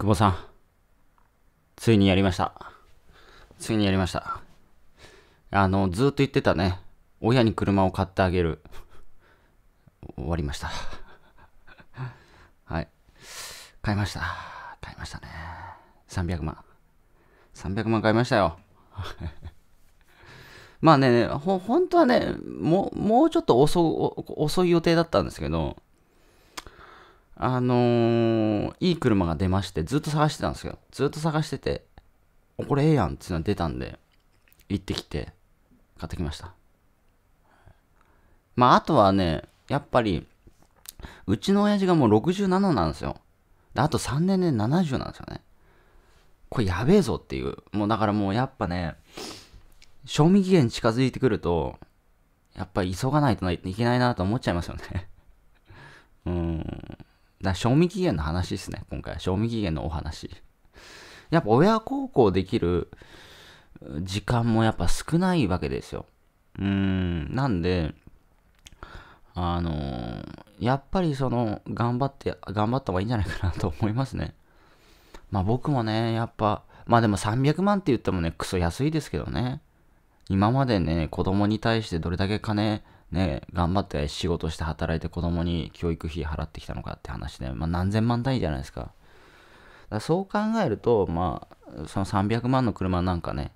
久保さん、ついにやりました。ついにやりました。あの、ずっと言ってたね。親に車を買ってあげる。終わりました。はい。買いました。買いましたね。300万。300万買いましたよ。まあね、ほ、本当はね、もう、もうちょっと遅、遅い予定だったんですけど、あのー、いい車が出まして、ずっと探してたんですよ。ずっと探してて、これええやんっていうのは出たんで、行ってきて、買ってきました。まあ、あとはね、やっぱり、うちの親父がもう67なんですよ。で、あと3年で70なんですよね。これやべえぞっていう。もうだからもうやっぱね、賞味期限近づいてくると、やっぱり急がないといけないなと思っちゃいますよね うん。だ賞味期限の話ですね、今回。賞味期限のお話。やっぱ親孝行できる時間もやっぱ少ないわけですよ。うーん、なんで、あのー、やっぱりその、頑張って、頑張った方がいいんじゃないかなと思いますね。まあ僕もね、やっぱ、まあでも300万って言ってもね、クソ安いですけどね。今までね、子供に対してどれだけ金ね、頑張って仕事して働いて子供に教育費払ってきたのかって話で、まあ、何千万単位じゃないですか。かそう考えると、まあ、その300万の車なんかね、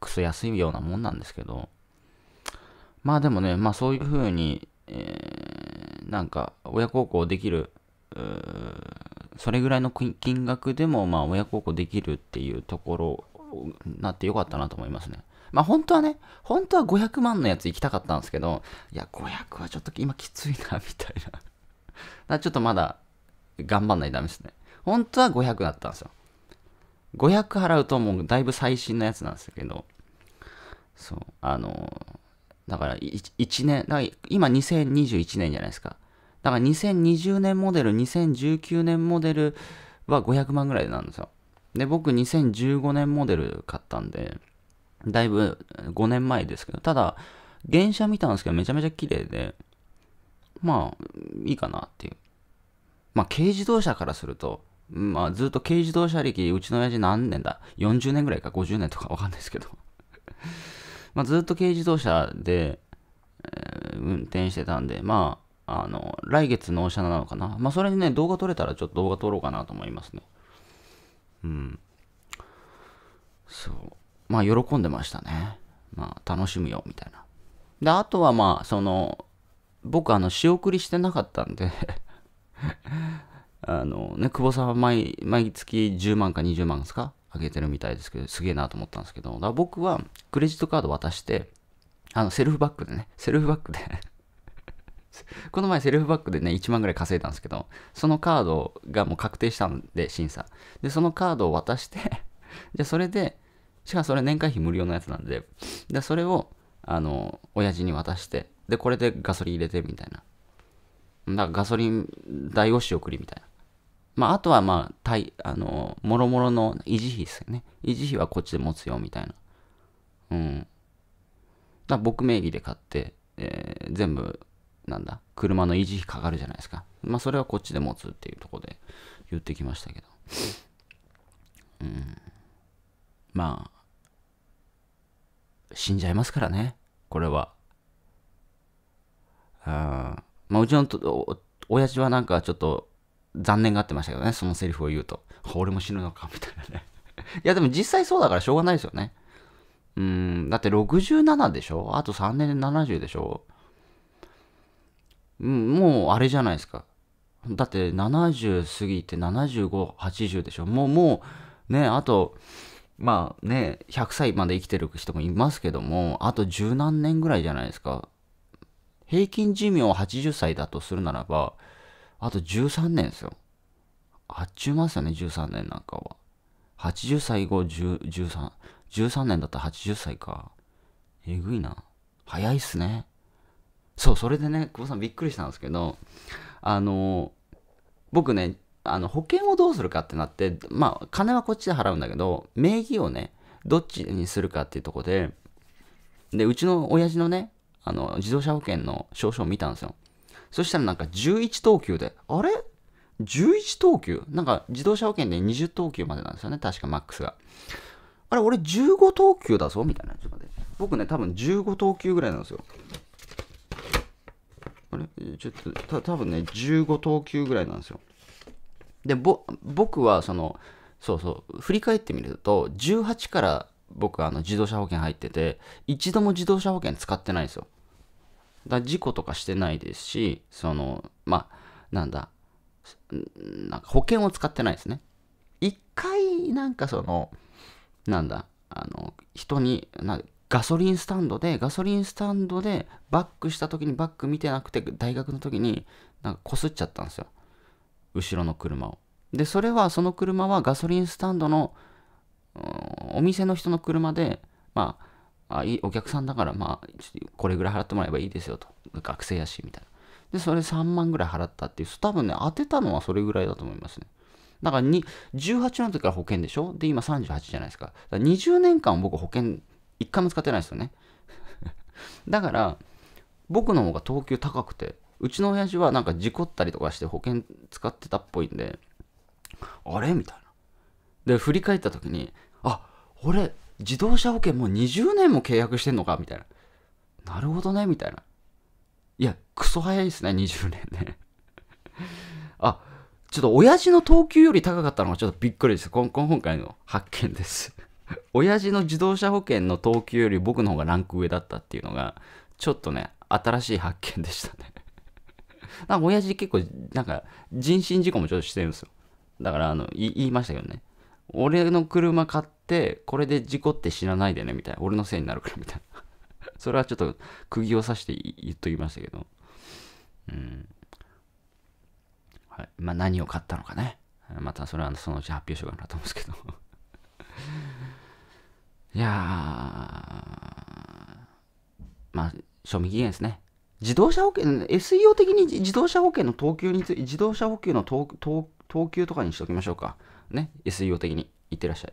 クソ安いようなもんなんですけど、まあでもね、まあそういうふうに、えー、なんか親孝行できる、それぐらいの金額でも、まあ親孝行できるっていうところなってよかったなと思いますね。まあ本当はね、本当は500万のやつ行きたかったんですけど、いや、500はちょっと今きついな、みたいな。だ ちょっとまだ頑張んないとダメですね。本当は500だったんですよ。500払うともうだいぶ最新のやつなんですけど、そう、あの、だから 1, 1年、だから今2021年じゃないですか。だから2020年モデル、2019年モデルは500万ぐらいなんですよ。で、僕2015年モデル買ったんで、だいぶ5年前ですけど、ただ、電車見たんですけど、めちゃめちゃ綺麗で、まあ、いいかなっていう。まあ、軽自動車からすると、まあ、ずっと軽自動車歴、うちの親父何年だ ?40 年ぐらいか50年とかわかんないですけど まあ、ずっと軽自動車で、えー、運転してたんで、まあ、あの、来月納車なのかな。まあ、それにね、動画撮れたらちょっと動画撮ろうかなと思いますね。うん。そう。まあ、喜んでましたね。まあ、楽しむよ、みたいな。で、あとはまあ、その、僕、あの、仕送りしてなかったんで あのね、久保さんは毎毎月10万か20万ですかあげてるみたいですけど、すげえなと思ったんですけど、だ僕はクレジットカード渡して、あの、セルフバックでね、セルフバックで この前セルフバックでね、1万ぐらい稼いだんですけど、そのカードがもう確定したんで、審査。で、そのカードを渡してじゃあそれで、しかもそれ年会費無料のやつなんで、で、それを、あの、親父に渡して、で、これでガソリン入れてみたいな。だからガソリン代を仕送りみたいな。まあ、あとはまあ、たい、あの、もろもろの維持費ですよね。維持費はこっちで持つよみたいな。うん。だ僕名義で買って、えー、全部なんだ、車の維持費かかるじゃないですか。まあ、それはこっちで持つっていうとこで言ってきましたけど。うん。まあ、死んじゃいますからね、これは。あまあ、うちの親父はなんかちょっと残念がってましたけどね、そのセリフを言うと。俺も死ぬのか、みたいなね。いや、でも実際そうだからしょうがないですよね。うん、だって67でしょあと3年で70でしょもうあれじゃないですか。だって70過ぎて75、80でしょ。もう、もう、ね、あと、まあね、100歳まで生きてる人もいますけども、あと十何年ぐらいじゃないですか。平均寿命80歳だとするならば、あと13年ですよ。あっちゅうますよね、13年なんかは。80歳後13、13年だったら80歳か。えぐいな。早いっすね。そう、それでね、久保さんびっくりしたんですけど、あの、僕ね、あの保険をどうするかってなって、まあ、金はこっちで払うんだけど、名義をね、どっちにするかっていうとこで、で、うちの親父のね、あの、自動車保険の証書を見たんですよ。そしたらなんか11等級で、あれ ?11 等級なんか自動車保険で20等級までなんですよね、確かマックスが。あれ、俺15等級だぞみたいな。ちょっと待って。僕ね、多分15等級ぐらいなんですよ。れちょっとた多分ね15投球ぐらいなんですよでぼ僕はそのそうそう振り返ってみると18から僕あの自動車保険入ってて一度も自動車保険使ってないんですよだ事故とかしてないですしそのまあなんだなんか保険を使ってないですね一回なんかそのなんだあの人になガソリンスタンドで、ガソリンスタンドでバックした時にバック見てなくて、大学の時になんか擦っちゃったんですよ。後ろの車を。で、それは、その車はガソリンスタンドの、お店の人の車で、まあ、あいいお客さんだから、まあ、これぐらい払ってもらえばいいですよと。学生やし、みたいな。で、それ3万ぐらい払ったっていう、多分ね、当てたのはそれぐらいだと思いますね。だから18の時から保険でしょで、今38じゃないですか。だから20年間僕保険一回も使ってないですよね。だから、僕の方が等級高くて、うちの親父はなんか事故ったりとかして保険使ってたっぽいんで、あれみたいな。で、振り返った時に、あ、俺、自動車保険もう20年も契約してんのかみたいな。なるほどねみたいな。いや、クソ早いですね、20年ね。あ、ちょっと親父の等級より高かったのがちょっとびっくりです。今今回の発見です。親父の自動車保険の等級より僕の方がランク上だったっていうのが、ちょっとね、新しい発見でしたね なんか親父結構、なんか人身事故もちょっとしてるんですよ。だから、あの、言いましたけどね。俺の車買って、これで事故って知らないでね、みたいな。俺のせいになるから、みたいな。それはちょっと釘を刺して言っときましたけど。うん。はい。まあ何を買ったのかね。またそれはそのうち発表しようかなと思うんですけどいやー、まあ、賞味期限ですね。自動車保険、SEO 的に自動車保険の等級について、自動車保険の等級とかにしておきましょうか。ね、SEO 的に。いってらっしゃい。